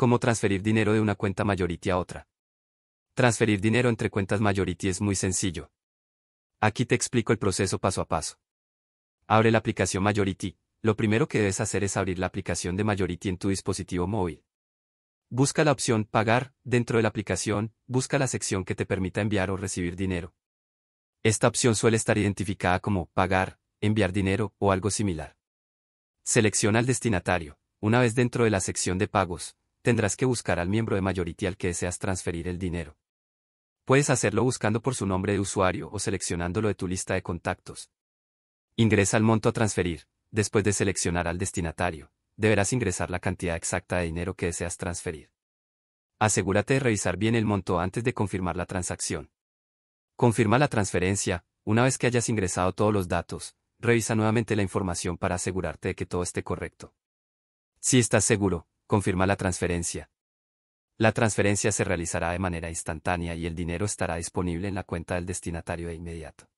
Cómo transferir dinero de una cuenta mayority a otra. Transferir dinero entre cuentas mayority es muy sencillo. Aquí te explico el proceso paso a paso. Abre la aplicación Majority. Lo primero que debes hacer es abrir la aplicación de Majority en tu dispositivo móvil. Busca la opción Pagar, dentro de la aplicación, busca la sección que te permita enviar o recibir dinero. Esta opción suele estar identificada como Pagar, enviar dinero o algo similar. Selecciona al destinatario. Una vez dentro de la sección de pagos, tendrás que buscar al miembro de mayoría al que deseas transferir el dinero. Puedes hacerlo buscando por su nombre de usuario o seleccionándolo de tu lista de contactos. Ingresa el monto a transferir, después de seleccionar al destinatario, deberás ingresar la cantidad exacta de dinero que deseas transferir. Asegúrate de revisar bien el monto antes de confirmar la transacción. Confirma la transferencia, una vez que hayas ingresado todos los datos, revisa nuevamente la información para asegurarte de que todo esté correcto. Si estás seguro, confirma la transferencia. La transferencia se realizará de manera instantánea y el dinero estará disponible en la cuenta del destinatario de inmediato.